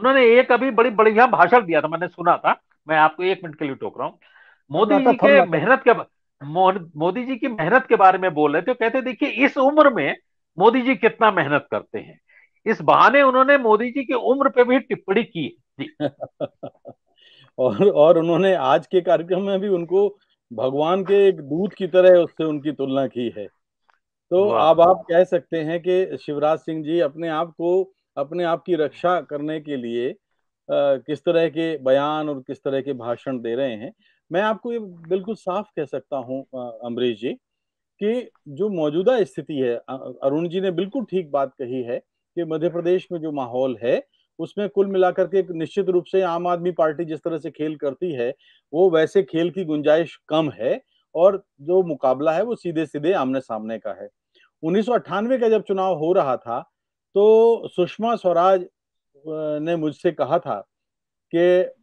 उन्होंने एक अभी बड़ी बढ़िया भाषण दिया था मैंने सुना था मैं आपको एक मिनट के लिए टोक रहा हूँ मोदी जी के मेहनत के मोदी जी की मेहनत के बारे में बोल रहे थे तो कहते देखिए इस उम्र में मोदी जी कितना मेहनत करते हैं इस बहाने उन्होंने मोदी जी की उम्र पे भी टिप्पणी की और और उन्होंने आज के कार्यक्रम में भी उनको भगवान के एक दूत की तरह उससे उनकी तुलना की है तो अब आप कह सकते हैं कि शिवराज सिंह जी अपने आप को अपने आप की रक्षा करने के लिए किस तरह के बयान और किस तरह के भाषण दे रहे हैं मैं आपको ये बिल्कुल साफ कह सकता हूँ अमरीश जी कि जो मौजूदा स्थिति है अरुण जी ने बिल्कुल ठीक बात कही है कि मध्य प्रदेश में जो माहौल है उसमें कुल मिलाकर के निश्चित रूप से आम आदमी पार्टी जिस तरह से खेल करती है वो वैसे खेल की गुंजाइश कम है और जो मुकाबला है वो सीधे सीधे आमने सामने का है उन्नीस का जब चुनाव हो रहा था तो सुषमा स्वराज ने मुझसे कहा था कि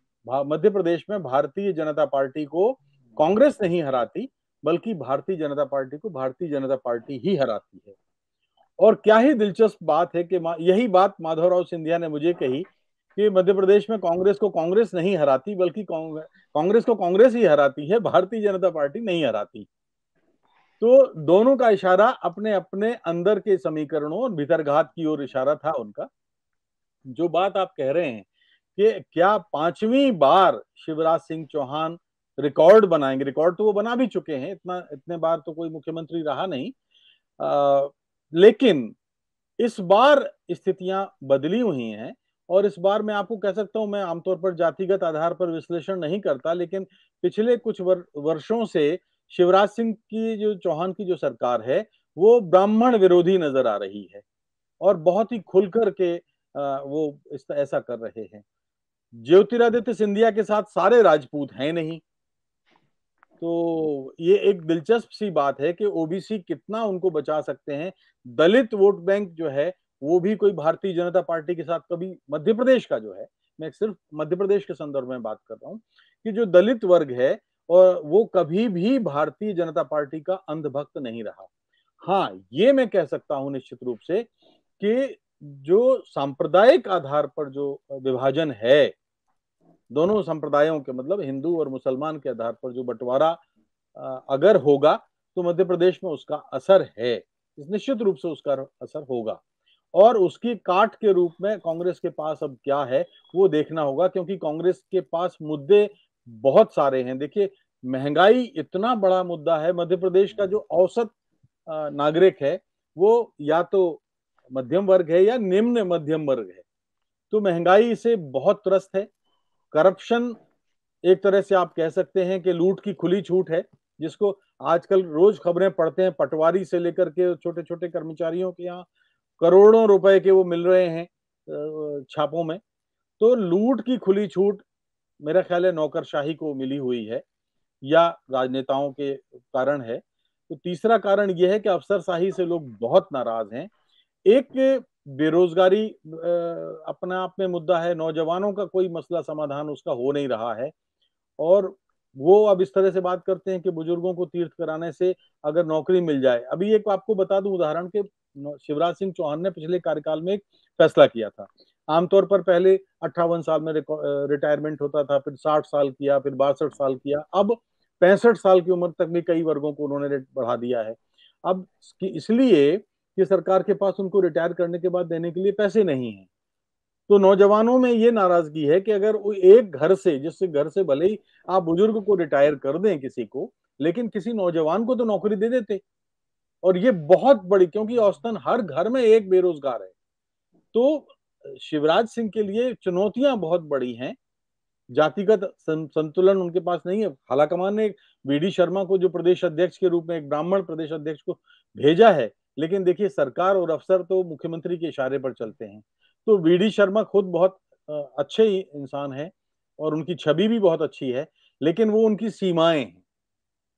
मध्य प्रदेश में भारतीय जनता पार्टी को कांग्रेस नहीं हराती बल्कि भारतीय जनता पार्टी को भारतीय जनता पार्टी ही हराती है और क्या ही दिलचस्प बात है कि यही बात माधवराव सिंधिया ने मुझे कही कि मध्य प्रदेश में कांग्रेस को कांग्रेस नहीं हराती बल्कि कांग्रेस को कांग्रेस ही हराती है भारतीय जनता पार्टी नहीं हराती तो दोनों का इशारा अपने अपने अंदर के समीकरणों और भीतरघात की ओर इशारा था उनका जो बात आप कह रहे हैं कि क्या पांचवी बार शिवराज सिंह चौहान रिकॉर्ड बनाएंगे रिकॉर्ड तो वो बना भी चुके हैं इतना इतने बार तो कोई मुख्यमंत्री रहा नहीं आ, लेकिन इस बार स्थितियां बदली हुई हैं और इस बार मैं आपको कह सकता हूं मैं आमतौर पर जातिगत आधार पर विश्लेषण नहीं करता लेकिन पिछले कुछ वर, वर्षों से शिवराज सिंह की जो चौहान की जो सरकार है वो ब्राह्मण विरोधी नजर आ रही है और बहुत ही खुलकर के वो इस ऐसा कर रहे हैं ज्योतिरादित्य सिंधिया के साथ सारे राजपूत हैं नहीं तो ये एक दिलचस्प सी बात है कि ओबीसी कितना उनको बचा सकते हैं दलित वोट बैंक जो है वो भी कोई भारतीय जनता पार्टी के साथ कभी मध्य प्रदेश का जो है मैं सिर्फ मध्य प्रदेश के संदर्भ में बात कर रहा हूँ कि जो दलित वर्ग है और वो कभी भी भारतीय जनता पार्टी का अंधभक्त नहीं रहा हाँ ये मैं कह सकता हूं निश्चित रूप से कि जो सांप्रदायिक आधार पर जो विभाजन है दोनों संप्रदायों के मतलब हिंदू और मुसलमान के आधार पर जो बंटवारा अगर होगा तो मध्य प्रदेश में उसका असर है निश्चित रूप से उसका असर होगा और उसकी काट के रूप में कांग्रेस के पास अब क्या है वो देखना होगा क्योंकि कांग्रेस के पास मुद्दे बहुत सारे हैं देखिए महंगाई इतना बड़ा मुद्दा है मध्य प्रदेश का जो औसत नागरिक है वो या तो मध्यम वर्ग है या निम्न मध्यम वर्ग है तो महंगाई से बहुत त्रस्त है करप्शन एक तरह से आप कह सकते हैं कि लूट की खुली छूट है जिसको आजकल रोज खबरें पढ़ते हैं पटवारी से लेकर के छोटे छोटे कर्मचारियों के यहाँ करोड़ों रुपए के वो मिल रहे हैं छापों में तो लूट की खुली छूट मेरा ख्याल है नौकरशाही को मिली हुई है या राजनेताओं के कारण है तो तीसरा कारण यह है कि अफसरशाही से लोग बहुत नाराज हैं एक बेरोजगारी अपने आप में मुद्दा है नौजवानों का कोई मसला समाधान उसका हो नहीं रहा है और वो अब इस तरह से बात करते हैं कि बुजुर्गों को तीर्थ कराने से अगर नौकरी मिल जाए अभी एक आपको बता दूं उदाहरण के शिवराज सिंह चौहान ने पिछले कार्यकाल में एक फैसला किया था आमतौर पर पहले अट्ठावन साल में रिटायरमेंट होता था फिर साठ साल किया फिर बासठ साल किया अब पैंसठ साल की उम्र तक भी कई वर्गों को उन्होंने बढ़ा दिया है अब इसलिए कि सरकार के पास उनको रिटायर करने के बाद देने के लिए पैसे नहीं है तो नौजवानों में ये नाराजगी है कि अगर वो एक घर से जिससे घर से भले ही आप बुजुर्ग को रिटायर कर दें किसी को लेकिन किसी नौजवान को तो नौकरी दे देते और ये बहुत बड़ी क्योंकि औसतन हर घर में एक बेरोजगार है तो शिवराज सिंह के लिए चुनौतियां बहुत बड़ी हैं जातिगत संतुलन उनके पास नहीं है हालाकमान ने बी डी शर्मा को जो प्रदेश अध्यक्ष के रूप में एक ब्राह्मण प्रदेश अध्यक्ष को भेजा है लेकिन देखिए सरकार और अफसर तो मुख्यमंत्री के इशारे पर चलते हैं तो वी शर्मा खुद बहुत अच्छे इंसान है और उनकी छवि भी बहुत अच्छी है लेकिन वो उनकी सीमाएं हैं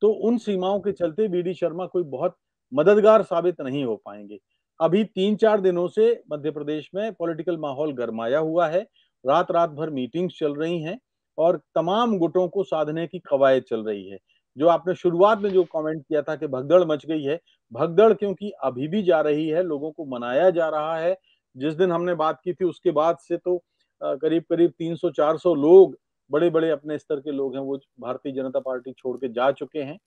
तो उन सीमाओं के चलते बी डी शर्मा कोई बहुत मददगार साबित नहीं हो पाएंगे अभी तीन चार दिनों से मध्य प्रदेश में पॉलिटिकल माहौल गरमाया हुआ है रात रात भर मीटिंग्स चल रही हैं और तमाम गुटों को साधने की कवायद चल रही है जो आपने शुरुआत में जो कमेंट किया था कि भगदड़ मच गई है भगदड़ क्योंकि अभी भी जा रही है लोगों को मनाया जा रहा है जिस दिन हमने बात की थी उसके बाद से तो करीब करीब 300-400 लोग बड़े बड़े अपने स्तर के लोग हैं वो भारतीय जनता पार्टी छोड़ के जा चुके हैं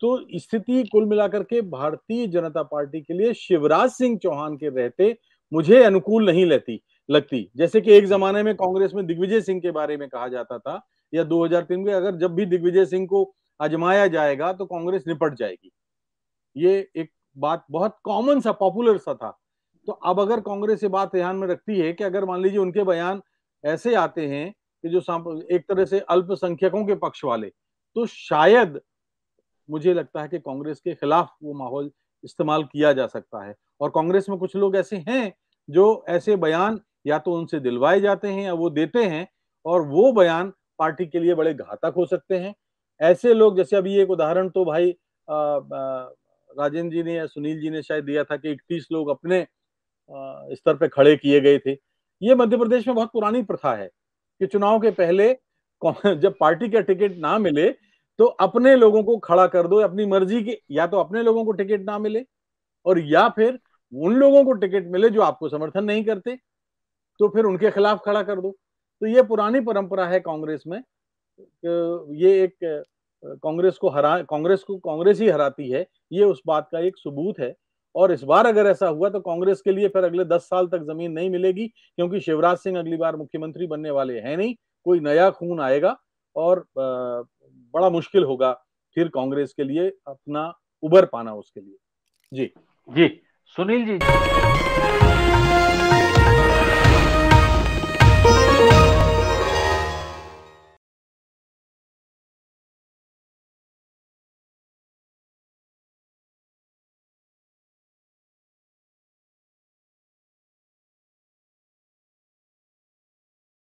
तो स्थिति कुल मिलाकर के भारतीय जनता पार्टी के लिए शिवराज सिंह चौहान के रहते मुझे अनुकूल नहीं लेती लगती जैसे कि एक जमाने में कांग्रेस में दिग्विजय सिंह के बारे में कहा जाता था या 2003 में अगर जब भी दिग्विजय सिंह को आजमाया जाएगा तो कांग्रेस निपट जाएगी ये एक बात बहुत कॉमन सा पॉपुलर सा था तो अब अगर कांग्रेस ये बात ध्यान में रखती है कि अगर मान लीजिए उनके बयान ऐसे आते हैं कि जो एक तरह से अल्पसंख्यकों के पक्ष वाले तो शायद मुझे लगता है कि कांग्रेस के खिलाफ वो माहौल इस्तेमाल किया जा सकता है और कांग्रेस में कुछ लोग ऐसे हैं जो ऐसे बयान या तो उनसे दिलवाए जाते हैं या वो देते हैं और वो बयान पार्टी के लिए बड़े घातक हो सकते हैं ऐसे लोग जैसे अभी एक उदाहरण तो भाई राजेंद्र जी ने या सुनील जी ने शायद दिया था कि इकतीस लोग अपने स्तर पर खड़े किए गए थे ये मध्य प्रदेश में बहुत पुरानी प्रथा है कि चुनाव के पहले जब पार्टी का टिकट ना मिले तो अपने लोगों को खड़ा कर दो अपनी मर्जी के या तो अपने लोगों को टिकट ना मिले और या फिर उन लोगों को टिकट मिले जो आपको समर्थन नहीं करते तो फिर उनके खिलाफ खड़ा कर दो तो ये पुरानी परंपरा है कांग्रेस में ये एक कांग्रेस को हरा कांग्रेस को कांग्रेस ही हराती है ये उस बात का एक सबूत है और इस बार अगर ऐसा हुआ तो कांग्रेस के लिए फिर अगले दस साल तक जमीन नहीं मिलेगी क्योंकि शिवराज सिंह अगली बार मुख्यमंत्री बनने वाले हैं नहीं कोई नया खून आएगा और बड़ा मुश्किल होगा फिर कांग्रेस के लिए अपना उबर पाना उसके लिए जी जी सुनील जी